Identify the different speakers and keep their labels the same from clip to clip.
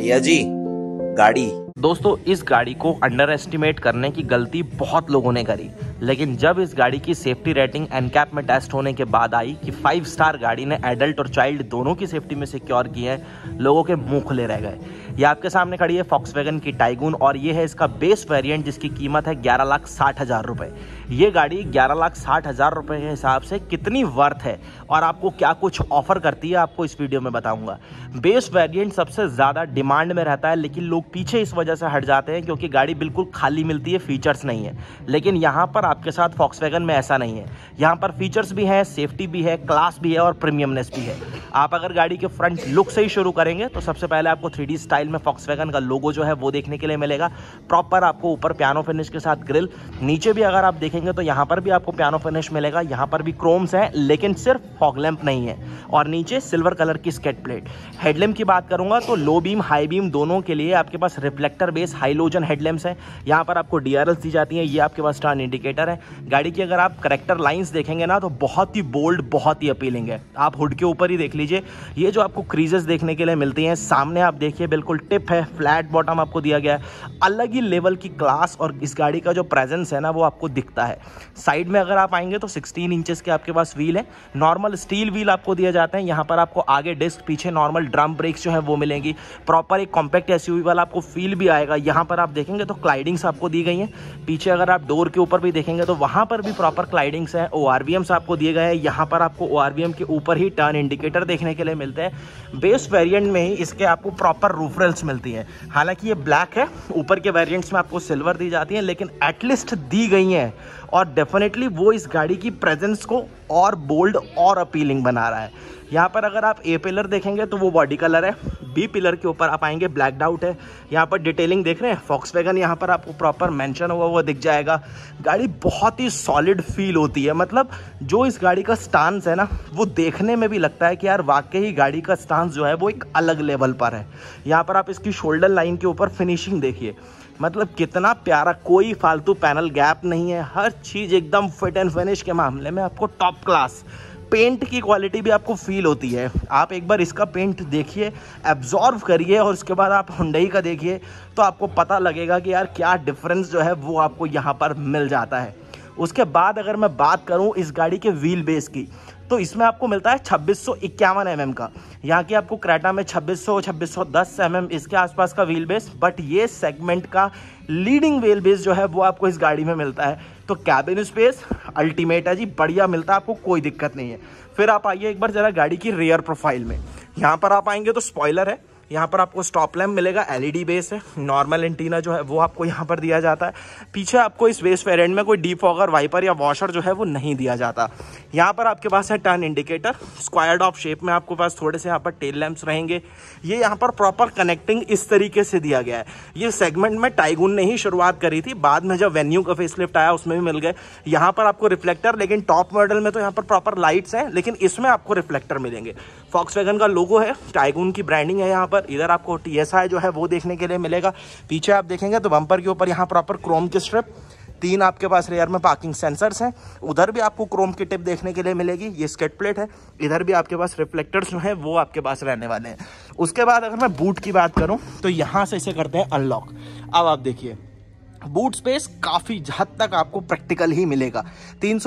Speaker 1: भैया जी गाड़ी दोस्तों इस गाड़ी को अंडर एस्टिमेट करने की गलती बहुत लोगों ने करी लेकिन जब इस गाड़ी की सेफ्टी रेटिंग एनकैप में टेस्ट होने के बाद आई कि फाइव स्टार गाड़ी ने एडल्ट और चाइल्ड दोनों की सेफ्टी में सिक्योर की है लोगों के मुंह खुले रह गए ये आपके सामने खड़ी है फॉक्स वैगन की टाइगून और ये है इसका बेस वेरिएंट जिसकी कीमत है ग्यारह लाख साठ हज़ार रुपये ये गाड़ी ग्यारह लाख साठ हज़ार रुपये के हिसाब से कितनी वर्थ है और आपको क्या कुछ ऑफर करती है आपको इस वीडियो में बताऊंगा बेस वेरिएंट सबसे ज़्यादा डिमांड में रहता है लेकिन लोग पीछे इस वजह से हट जाते हैं क्योंकि गाड़ी बिल्कुल खाली मिलती है फीचर्स नहीं है लेकिन यहाँ पर आपके साथ फॉक्स में ऐसा नहीं है यहाँ पर फीचर्स भी हैं सेफ्टी भी है क्लास भी है और प्रीमियमनेस भी है आप अगर गाड़ी के फ्रंट लुक से ही शुरू करेंगे तो सबसे पहले आपको थ्री स्टाइल में फॉक्स वैगन का लोगो जो है वो देखने के लिए मिलेगा प्रॉपर आपको ऊपर पियानो फिनिश के साथ ग्रिल नीचे भी अगर आप देखेंगे तो यहाँ पर भी आपको पियानो फिनिश मिलेगा यहाँ पर भी क्रोम्स हैं लेकिन सिर्फ फॉग लैम्प नहीं है और नीचे सिल्वर कलर की स्केट प्लेट हेडलैम्प की बात करूँगा तो लो बीम हाई बीम दोनों के लिए आपके पास रिफ्लेक्टर बेस हाइलोजन हेडलैम्प्स हैं यहाँ पर आपको डी दी जाती हैं ये आपके पास टर्न इंडिकेटर है गाड़ी की अगर आप करेक्टर लाइन्स देखेंगे ना तो बहुत ही बोल्ड बहुत ही अपीलिंग है आप हुड के ऊपर ही देख लीजिए ये जो आपको क्रीजेस देखने के लिए मिलती हैं सामने आप देखिए बिल्कुल बिल्कुल टिप है फ्लैट बॉटम आपको दिया गया है अलग ही लेवल की क्लास और इस गाड़ी का जो प्रेजेंस है ना वो आपको दिखता है साइड में अगर आप आएंगे तो 16 इंचेस के आपके पास व्हील है नॉर्मल स्टील व्हील आपको दिया जाते हैं यहाँ पर आपको आगे डिस्क पीछे नॉर्मल ड्रम ब्रेक्स जो है वो मिलेंगी प्रॉपर एक कॉम्पैक्ट एस वाला आपको फील भी आएगा यहाँ पर आप देखेंगे तो क्लाइडिंग्स आपको दी गई हैं पीछे अगर आप डोर के ऊपर भी देखेंगे तो वहाँ पर भी प्रॉपर क्लाइडिंग्स हैं ओ आपको दिए गए हैं यहाँ पर आपको ओ के ऊपर ही टर्न इंडिकेटर देखने के लिए मिलते हैं बेस वेरियंट में ही इसके आपको प्रॉपर रूफ फ्रिल्स मिलती हैं हालांकि ये ब्लैक है ऊपर के वेरिएंट्स में आपको सिल्वर दी जाती है लेकिन एटलीस्ट दी गई हैं और डेफिनेटली वो इस गाड़ी की प्रेजेंस को और बोल्ड और अपीलिंग बना रहा है यहाँ पर अगर आप ए पिलर देखेंगे तो वो बॉडी कलर है बी पिलर के ऊपर आप आएंगे ब्लैक डाउट है यहाँ पर डिटेलिंग देख रहे हैं फॉक्स वैगन यहाँ पर आपको प्रॉपर मेंशन हुआ हुआ दिख जाएगा गाड़ी बहुत ही सॉलिड फील होती है मतलब जो इस गाड़ी का स्टांस है ना वो देखने में भी लगता है कि यार वाकई ही गाड़ी का स्टांस जो है वो एक अलग लेवल पर है यहाँ पर आप इसकी शोल्डर लाइन के ऊपर फिनिशिंग देखिए मतलब कितना प्यारा कोई फालतू पैनल गैप नहीं है हर चीज़ एकदम फिट एंड फिनिश के मामले में आपको टॉप क्लास पेंट की क्वालिटी भी आपको फील होती है आप एक बार इसका पेंट देखिए एब्जॉर्व करिए और उसके बाद आप हुडई का देखिए तो आपको पता लगेगा कि यार क्या डिफरेंस जो है वो आपको यहाँ पर मिल जाता है उसके बाद अगर मैं बात करूँ इस गाड़ी के व्हील बेस की तो इसमें आपको मिलता है छब्बीस सौ इक्यावन एम का यहाँ की आपको क्रेटा में छब्बीस सौ छब्बीस सौ दस एम एम इसके आसपास का व्हील बेस बट ये सेगमेंट का लीडिंग व्हील बेस जो है वो आपको इस गाड़ी में मिलता है तो कैबिन स्पेस अल्टीमेट है जी बढ़िया मिलता है आपको कोई दिक्कत नहीं है फिर आप आइए एक बार ज़रा गाड़ी की रेयर प्रोफाइल में यहाँ पर आप आएंगे तो स्पॉयलर है यहाँ पर आपको स्टॉप लैम्प मिलेगा एलईडी बेस e है नॉर्मल एंटीना जो है वो आपको यहाँ पर दिया जाता है पीछे आपको इस वेस्ट वेरियंट में कोई डीप वॉगर वाइपर या वॉशर जो है वो नहीं दिया जाता यहाँ पर आपके पास है turn indicator squared off shape में आपके पास थोड़े से यहाँ पर टेल लैम्प्स रहेंगे ये यहाँ पर प्रॉपर कनेक्टिंग इस तरीके से दिया गया है ये सेगमेंट में टाइगुन ने ही शुरुआत करी थी बाद में जब वेन्यू का लिफ्ट आया उसमें भी मिल गए यहाँ पर आपको रिफ्लेक्टर लेकिन टॉप मॉडल में तो यहाँ पर प्रॉपर लाइट्स हैं लेकिन इसमें आपको रिफ्लेक्टर मिलेंगे फॉक्स का लोगो है टाइगुन की ब्रांडिंग है यहाँ पर बम्पर इधर आपको टी एस आई जो है वो देखने के लिए मिलेगा पीछे आप देखेंगे तो बम्पर के ऊपर यहाँ प्रॉपर क्रोम की स्ट्रिप तीन आपके पास रेयर में पार्किंग सेंसर्स हैं उधर भी आपको क्रोम की टिप देखने के लिए मिलेगी ये स्केट प्लेट है इधर भी आपके पास रिफ्लेक्टर्स जो हैं वो आपके पास रहने वाले हैं उसके बाद अगर मैं बूट की बात करूँ तो यहाँ से इसे करते हैं अनलॉक अब आप देखिए बूट स्पेस काफ़ी हद तक आपको प्रैक्टिकल ही मिलेगा तीन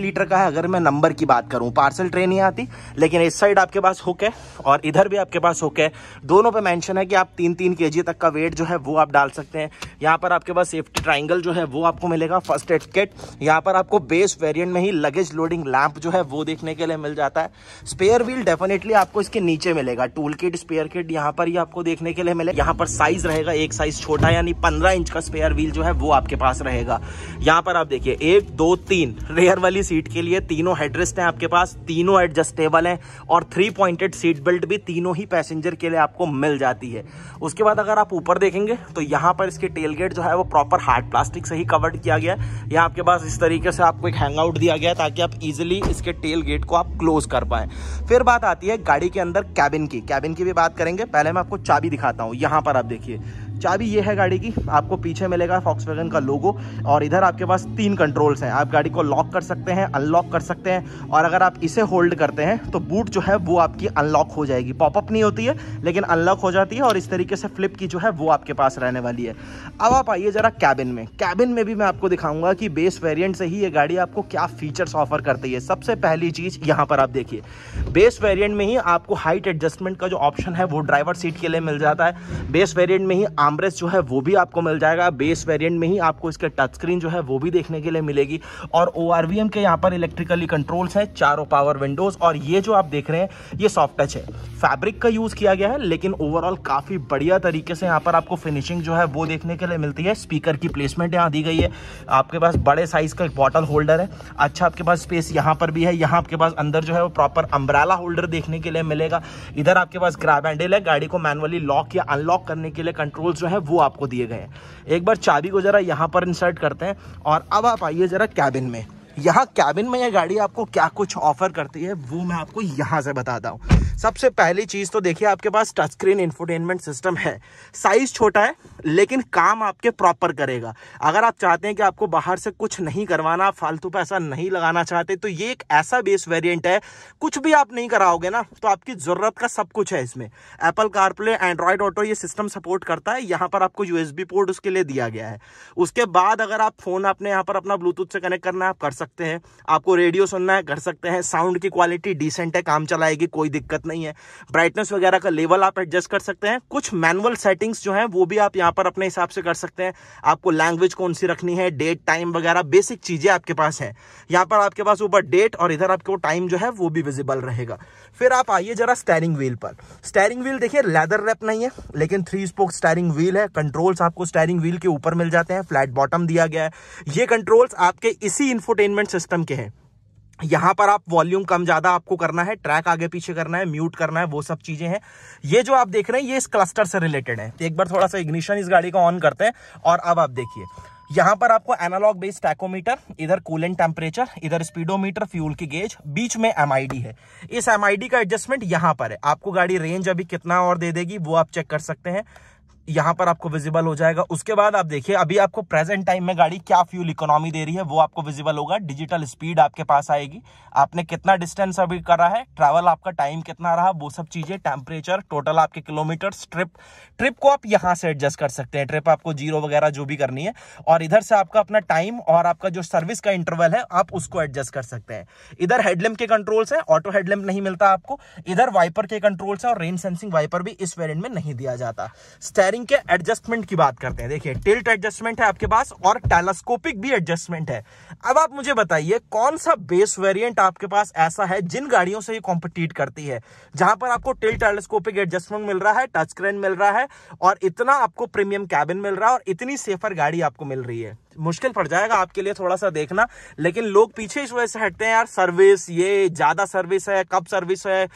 Speaker 1: लीटर का है अगर मैं नंबर की बात करूं पार्सल ट्रेन ही आती लेकिन इस साइड आपके पास हुक है और इधर भी आपके पास हुक है दोनों पे मेंशन है कि आप तीन तीन के तक का वेट जो है वो आप डाल सकते हैं यहाँ पर आपके पास सेफ्टी ट्राइंगल जो है वो आपको मिलेगा फर्स्ट एड किट यहाँ पर आपको बेस वेरियंट में ही लगेज लोडिंग लैम्प जो है वो देखने के लिए मिल जाता है स्पेयर व्हील डेफिनेटली आपको इसके नीचे मिलेगा टूल किट स्पेयर किट यहाँ पर ही आपको देखने के लिए मिलेगा यहाँ पर साइज रहेगा एक साइज छोटा यानी पंद्रह इंच का स्पेयर व्हील जो है वो आपके पास रहेगा यहाँ पर आप देखिए एक दो तीन रेयर वाली सीट के लिए तीनों हेडरेस्ट हैं आपके पास तीनों एडजस्टेबल हैं और थ्री पॉइंटेड सीट बेल्ट भी तीनों ही पैसेंजर के लिए आपको मिल जाती है उसके बाद अगर आप ऊपर देखेंगे तो यहाँ पर इसके टेलगेट जो है वो प्रॉपर हार्ड प्लास्टिक से ही कवर्ड किया गया है यहाँ आपके पास इस तरीके से आपको एक हैंग दिया गया ताकि आप इजिली इसके टेल को आप क्लोज कर पाएँ फिर बात आती है गाड़ी के अंदर कैबिन की कैबिन की भी बात करेंगे पहले मैं आपको चाबी दिखाता हूँ यहाँ पर आप देखिए चाबी ये है गाड़ी की आपको पीछे मिलेगा फॉक्स का लोगो और इधर आपके पास तीन कंट्रोल्स हैं आप गाड़ी को लॉक कर सकते हैं अनलॉक कर सकते हैं और अगर आप इसे होल्ड करते हैं तो बूट जो है वो आपकी अनलॉक हो जाएगी पॉपअप नहीं होती है लेकिन अनलॉक हो जाती है और इस तरीके से फ्लिप की जो है वो आपके पास रहने वाली है अब आप आइए ज़रा कैबिन में कैबिन में भी मैं आपको दिखाऊंगा कि बेस वेरियंट से ही ये गाड़ी आपको क्या फीचर्स ऑफर करती है सबसे पहली चीज़ यहाँ पर आप देखिए बेस वेरियंट में ही आपको हाइट एडजस्टमेंट का जो ऑप्शन है वो ड्राइवर सीट के लिए मिल जाता है बेस वेरियंट में ही आम कैमरेज जो है वो भी आपको मिल जाएगा बेस वेरिएंट में ही आपको इसके टच स्क्रीन जो है वो भी देखने के लिए मिलेगी और ओ के यहाँ पर इलेक्ट्रिकली कंट्रोल्स है चारों पावर विंडोज़ और ये जो आप देख रहे हैं ये सॉफ्ट टच है फैब्रिक का यूज़ किया गया है लेकिन ओवरऑल काफ़ी बढ़िया तरीके से यहाँ पर आपको फिनिशिंग जो है वो देखने के लिए मिलती है स्पीकर की प्लेसमेंट यहाँ दी गई है आपके पास बड़े साइज़ का एक बॉटल होल्डर है अच्छा आपके पास स्पेस यहाँ पर भी है यहाँ आपके पास अंदर जो है वो प्रॉपर अम्ब्राला होल्डर देखने के लिए मिलेगा इधर आपके पास ग्राब हैंडल है गाड़ी को मैनुअली लॉक या अनलॉक करने के लिए कंट्रोल्स जो है वो आपको दिए गए हैं एक बार चाबी को ज़रा यहाँ पर इंसर्ट करते हैं और अब आप आइए ज़रा कैबिन में यहाँ कैबिन में यह गाड़ी आपको क्या कुछ ऑफर करती है वो मैं आपको यहाँ से बताता हूँ सबसे पहली चीज़ तो देखिए आपके पास टच स्क्रीन इंफोटेनमेंट सिस्टम है साइज़ छोटा है लेकिन काम आपके प्रॉपर करेगा अगर आप चाहते हैं कि आपको बाहर से कुछ नहीं करवाना फालतू पैसा नहीं लगाना चाहते तो ये एक ऐसा बेस वेरियंट है कुछ भी आप नहीं कराओगे ना तो आपकी ज़रूरत का सब कुछ है इसमें एप्पल कारप्ले एंड्रॉयड ऑटो ये सिस्टम सपोर्ट करता है यहाँ पर आपको यूएसबी पोर्ट उसके लिए दिया गया है उसके बाद अगर आप फ़ोन अपने यहाँ पर अपना ब्लूटूथ से कनेक्ट करना है आप कर सकते हैं आपको रेडियो सुनना है कर सकते हैं साउंड की क्वालिटी डिसेंट है काम चलाएगी कोई दिक्कत नहीं है ब्राइटनेस वगैरह का लेवल आप एडजस्ट कर सकते हैं कुछ मैनुअल सेटिंग्स जो हैं वो भी आप यहाँ पर अपने हिसाब से कर सकते हैं आपको लैंग्वेज कौन सी रखनी है डेट टाइम वगैरह बेसिक चीज़ें आपके पास हैं यहाँ पर आपके पास ऊपर डेट और इधर आपको टाइम जो है वो भी विजिबल रहेगा फिर आप आइए जरा स्टेयरिंग व्हील पर स्टेयरिंग व्हील देखिए लेदर रैप नहीं है लेकिन थ्री स्पोक स्टेयरिंग व्हील है कंट्रोल्स आपको स्टेयरिंग व्हील के ऊपर मिल जाते हैं फ्लैट बॉटम दिया गया है ये कंट्रोल्स आपके इसी इन्फोटेन इंफोटेनमेंट सिस्टम के हैं यहाँ पर आप वॉल्यूम कम ज्यादा आपको करना है ट्रैक आगे पीछे करना है म्यूट करना है वो सब चीजें हैं ये जो आप देख रहे हैं ये इस क्लस्टर से रिलेटेड है तो एक बार थोड़ा सा इग्निशन इस गाड़ी का ऑन करते हैं और अब आप देखिए यहाँ पर आपको एनालॉग बेस्ड टैकोमीटर इधर कूलेंट टेम्परेचर इधर स्पीडोमीटर फ्यूल की गेज बीच में एम है इस एम का एडजस्टमेंट यहाँ पर है आपको गाड़ी रेंज अभी कितना और दे देगी वो आप चेक कर सकते हैं यहाँ पर आपको विजिबल हो जाएगा उसके बाद आप देखिए अभी आपको प्रेजेंट टाइम में गाड़ी क्या फ्यूल इकोनॉमी दे रही है वो आपको विजिबल होगा डिजिटल स्पीड आपके पास आएगी आपने कितना डिस्टेंस अभी करा है ट्रैवल आपका टाइम कितना रहा वो सब चीज़ें टेम्परेचर टोटल आपके किलोमीटर ट्रिप ट्रिप को आप यहाँ से एडजस्ट कर सकते हैं ट्रिप आपको जीरो वगैरह जो भी करनी है और इधर से आपका अपना टाइम और आपका जो सर्विस का इंटरवल है आप उसको एडजस्ट कर सकते हैं इधर हेडलैम्प के कंट्रोल्स है ऑटो हेडलैम्प नहीं मिलता आपको इधर वाइपर के कंट्रोल्स हैं और रेन सेंसिंग वाइपर भी इस वेरियंट में नहीं दिया जाता स्टेरिंग स्टीयरिंग के एडजस्टमेंट की बात करते हैं देखिए टिल्ट एडजस्टमेंट है आपके पास और टेलास्कोपिक भी एडजस्टमेंट है अब आप मुझे बताइए कौन सा बेस वेरिएंट आपके पास ऐसा है जिन गाड़ियों से ये कॉम्पिटिट करती है जहां पर आपको टिल्ट टेलास्कोपिक एडजस्टमेंट मिल रहा है टच क्रेन मिल रहा है और इतना आपको प्रीमियम कैबिन मिल रहा है और इतनी सेफर गाड़ी आपको मिल रही है मुश्किल पड़ जाएगा आपके लिए थोड़ा सा देखना लेकिन लोग पीछे इस वजह से हटते हैं यार सर्विस ये ज़्यादा सर्विस है कब सर्विस है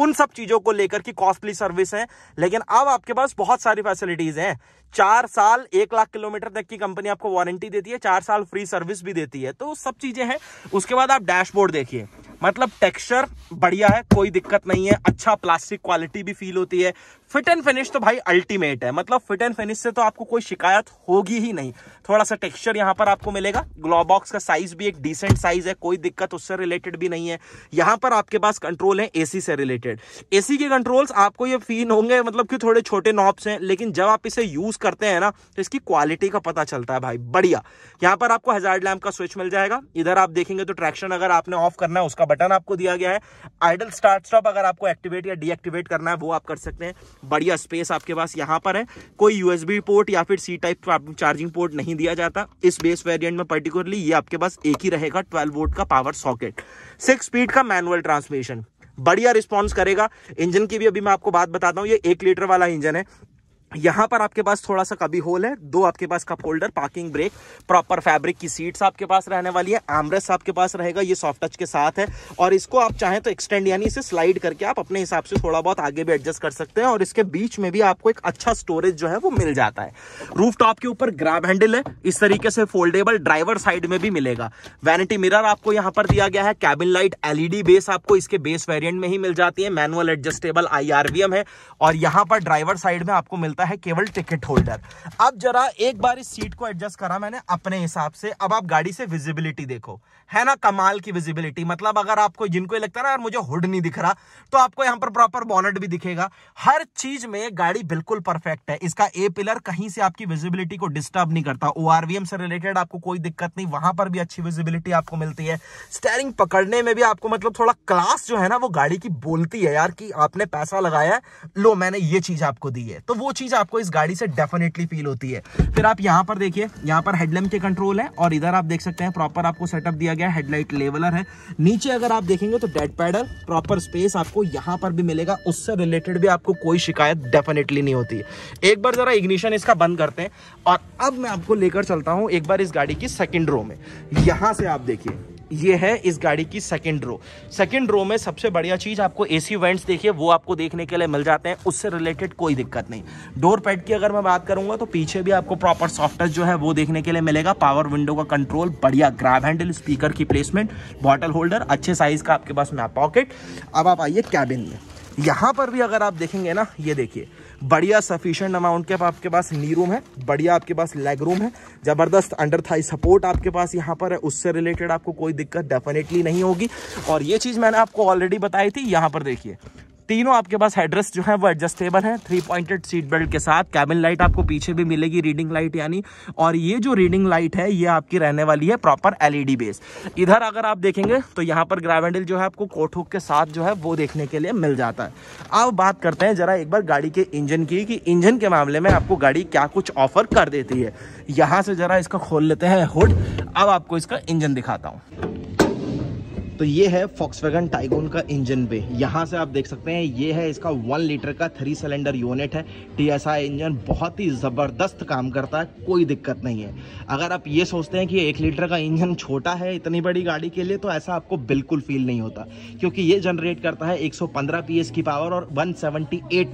Speaker 1: उन सब चीज़ों को लेकर की कॉस्टली सर्विस है लेकिन अब आपके पास बहुत सारी फैसिलिटीज़ हैं चार साल एक लाख किलोमीटर तक की कंपनी आपको वारंटी देती है चार साल फ्री सर्विस भी देती है तो सब चीज़ें हैं उसके बाद आप डैशबोर्ड देखिए मतलब टेक्सचर बढ़िया है कोई दिक्कत नहीं है अच्छा प्लास्टिक क्वालिटी भी फील होती है फिट एंड फिनिश तो भाई अल्टीमेट है मतलब फिट एंड फिनिश से तो आपको कोई शिकायत होगी ही नहीं थोड़ा सा टेक्सचर यहाँ पर आपको मिलेगा ग्लोबॉक्स का साइज भी एक डिसेंट साइज है कोई दिक्कत उससे रिलेटेड भी नहीं है यहाँ पर आपके पास कंट्रोल है एसी से रिलेटेड एसी के कंट्रोल्स आपको ये फील होंगे मतलब कि थोड़े छोटे नॉब्स हैं लेकिन जब आप इसे यूज करते हैं ना तो इसकी क्वालिटी का पता चलता है भाई बढ़िया यहाँ पर आपको हजार लैम्प का स्विच मिल जाएगा इधर आप देखेंगे तो ट्रैक्शन अगर आपने ऑफ करना है उसका का बटन आपको दिया गया है आइडल स्टार्ट स्टॉप अगर आपको एक्टिवेट या डीएक्टिवेट करना है वो आप कर सकते हैं बढ़िया स्पेस आपके पास यहाँ पर है कोई यूएसबी पोर्ट या फिर सी टाइप चार्जिंग पोर्ट नहीं दिया जाता इस बेस वेरियंट में पर्टिकुलरली ये आपके पास एक ही रहेगा ट्वेल्व वोट का पावर सॉकेट सिक्स स्पीड का मैनुअल ट्रांसमिशन बढ़िया रिस्पॉन्स करेगा इंजन की भी अभी मैं आपको बात बताता हूँ ये एक लीटर वाला इंजन है यहां पर आपके पास थोड़ा सा कभी होल है दो आपके पास cup holder parking brake proper fabric की सीट्स आपके पास रहने वाली है एमरेस आपके पास रहेगा ये सॉफ्ट टच के साथ है और इसको आप चाहें तो एक्सटेंड यानी इसे स्लाइड करके आप अपने हिसाब से थोड़ा बहुत आगे भी एडजस्ट कर सकते हैं और इसके बीच में भी आपको एक अच्छा स्टोरेज जो है वो मिल जाता है रूफ टॉप के ऊपर ग्राब हैंडल है इस तरीके से फोल्डेबल ड्राइवर साइड में भी मिलेगा वैनिटी मिरर आपको यहाँ पर दिया गया है कैबिन लाइट एलईडी बेस आपको इसके बेस वेरियंट में ही मिल जाती है मैनुअल एडजस्टेबल आई है और यहाँ पर ड्राइवर साइड में आपको मिलता है होता है केवल टिकट होल्डर अब जरा एक बार इस सीट को एडजस्ट करा मैंने अपने हिसाब से अब आप गाड़ी से विजिबिलिटी देखो है ना कमाल की विजिबिलिटी मतलब अगर आपको जिनको लगता है ना यार मुझे हुड नहीं दिख रहा तो आपको यहाँ पर प्रॉपर बॉनेट भी दिखेगा हर चीज में गाड़ी बिल्कुल परफेक्ट है इसका ए पिलर कहीं से आपकी विजिबिलिटी को डिस्टर्ब नहीं करता ओ से रिलेटेड आपको कोई दिक्कत नहीं वहां पर भी अच्छी विजिबिलिटी आपको मिलती है स्टेयरिंग पकड़ने में भी आपको मतलब थोड़ा क्लास जो है ना वो गाड़ी की बोलती है यार कि आपने पैसा लगाया लो मैंने ये चीज आपको दी है तो वो चीज आपको इस गाड़ी से डेफिनेटली फील होती है फिर आप यहाँ पर देखिए यहाँ पर हेडलैम्प के कंट्रोल है और इधर आप देख सकते हैं प्रॉपर आपको सेटअप दिया गया हेडलाइट लेवलर है नीचे अगर आप देखेंगे तो डेड पैडल प्रॉपर स्पेस आपको यहाँ पर भी मिलेगा उससे रिलेटेड भी आपको कोई शिकायत डेफिनेटली नहीं होती एक बार जरा इग्निशन इसका बंद करते हैं और अब मैं आपको लेकर चलता हूँ एक बार इस गाड़ी की सेकेंड रो में यहाँ से आप देखिए ये है इस गाड़ी की सेकेंड रो सेकेंड रो में सबसे बढ़िया चीज़ आपको ए सी वेंट्स देखिए वो आपको देखने के लिए मिल जाते हैं उससे रिलेटेड कोई दिक्कत नहीं डोर पैड की अगर मैं बात करूँगा तो पीछे भी आपको प्रॉपर सॉफ्ट जो है वो देखने के लिए मिलेगा पावर विंडो का कंट्रोल बढ़िया ग्राब हैंडल स्पीकर की प्लेसमेंट बॉटल होल्डर अच्छे साइज़ का आपके पास मैप पॉकेट अब आप आइए कैबिन में यहाँ पर भी अगर आप देखेंगे ना ये देखिए बढ़िया सफिशियंट अमाउंट के आपके पास नी रूम है बढ़िया आपके पास लेग रूम है ज़बरदस्त अंडर थाई सपोर्ट आपके पास यहाँ पर है उससे रिलेटेड आपको कोई दिक्कत डेफिनेटली नहीं होगी और ये चीज़ मैंने आपको ऑलरेडी बताई थी यहाँ पर देखिए तीनों आपके पास एड्रेस जो है वो एडजस्टेबल है थ्री पॉइंटेड सीट बेल्ट के साथ कैबिन लाइट आपको पीछे भी मिलेगी रीडिंग लाइट यानी और ये जो रीडिंग लाइट है ये आपकी रहने वाली है प्रॉपर एलईडी बेस इधर अगर आप देखेंगे तो यहाँ पर ग्रावेंडल जो है आपको कोठुक के साथ जो है वो देखने के लिए मिल जाता है अब बात करते हैं जरा एक बार गाड़ी के इंजन की कि इंजन के मामले में आपको गाड़ी क्या कुछ ऑफर कर देती है यहाँ से जरा इसका खोल लेते हैं हुड अब आपको इसका इंजन दिखाता हूँ तो ये है वैगन टाइगोन का इंजन पे यहाँ से आप देख सकते हैं ये है इसका वन लीटर का थ्री सिलेंडर यूनिट है टीएसआई इंजन बहुत ही ज़बरदस्त काम करता है कोई दिक्कत नहीं है अगर आप ये सोचते हैं कि एक लीटर का इंजन छोटा है इतनी बड़ी गाड़ी के लिए तो ऐसा आपको बिल्कुल फील नहीं होता क्योंकि ये जनरेट करता है एक सौ की पावर और वन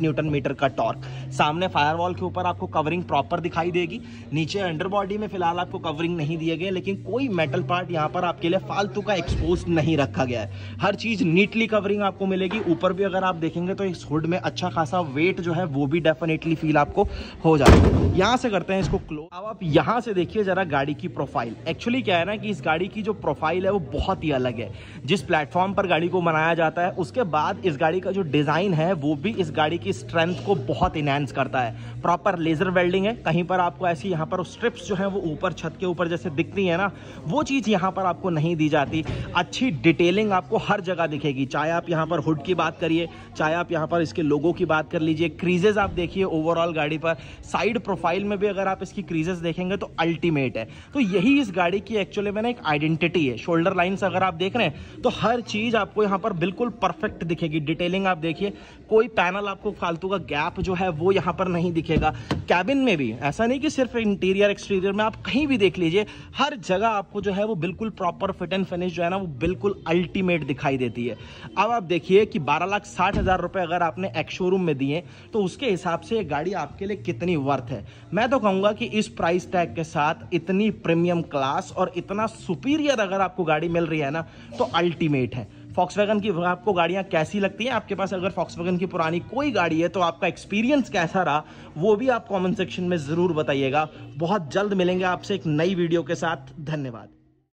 Speaker 1: न्यूटन मीटर का टॉर्क सामने फायर के ऊपर आपको कवरिंग प्रॉपर दिखाई देगी नीचे अंडरबॉडी में फिलहाल आपको कवरिंग नहीं दिए गए लेकिन कोई मेटल पार्ट यहाँ पर आपके लिए फालतू का एक्सपोज नहीं रखा गया है हर चीज़ नीटली कवरिंग आपको मिलेगी ऊपर भी अगर आप देखेंगे तो इस हुड में अच्छा खासा वेट जो है वो भी डेफिनेटली फील आपको हो जाएगा यहाँ से करते हैं इसको क्लोज अब आप यहाँ से देखिए ज़रा गाड़ी की प्रोफाइल एक्चुअली क्या है ना कि इस गाड़ी की जो प्रोफाइल है वो बहुत ही अलग है जिस प्लेटफॉर्म पर गाड़ी को बनाया जाता है उसके बाद इस गाड़ी का जो डिज़ाइन है वो भी इस गाड़ी की स्ट्रेंथ को बहुत इनहेंस करता है प्रॉपर लेज़र वेल्डिंग है कहीं पर आपको ऐसी यहाँ पर स्ट्रिप्स जो है वो ऊपर छत के ऊपर जैसे दिखती है ना वो चीज़ यहाँ पर आपको नहीं दी जाती अच्छी डिटेलिंग आपको हर जगह दिखेगी चाहे आप यहाँ पर हुड की बात करिए चाहे आप यहाँ पर इसके लोगों की बात कर लीजिए क्रीजेज आप देखिए ओवरऑल गाड़ी पर साइड प्रोफाइल में भी अगर आप इसकी क्रीजेस देखेंगे तो अल्टीमेट है तो यही इस गाड़ी की एक्चुअली में ना एक आइडेंटिटी है शोल्डर लाइन्स अगर आप देख रहे हैं तो हर चीज़ आपको यहाँ पर बिल्कुल परफेक्ट दिखेगी डिटेलिंग आप देखिए कोई पैनल आपको फालतू का गैप जो है वो यहाँ पर नहीं दिखेगा कैबिन में भी ऐसा नहीं कि सिर्फ इंटीरियर एक्सटीरियर में आप कहीं भी देख लीजिए हर जगह आपको जो है वो बिल्कुल प्रॉपर फिट एंड फिनिश जो है ना वो बिल्कुल बिल्कुल अल्टीमेट दिखाई देती है अब आप देखिए कि बारह लाख साठ हज़ार रुपये अगर आपने एक शोरूम में दिए तो उसके हिसाब से ये गाड़ी आपके लिए कितनी वर्थ है मैं तो कहूँगा कि इस प्राइस टैग के साथ इतनी प्रीमियम क्लास और इतना सुपीरियर अगर आपको गाड़ी मिल रही है ना तो अल्टीमेट है फॉक्स की आपको गाड़ियाँ कैसी लगती हैं आपके पास अगर फॉक्स की पुरानी कोई गाड़ी है तो आपका एक्सपीरियंस कैसा रहा वो भी आप कमेंट सेक्शन में ज़रूर बताइएगा बहुत जल्द मिलेंगे आपसे एक नई वीडियो के साथ धन्यवाद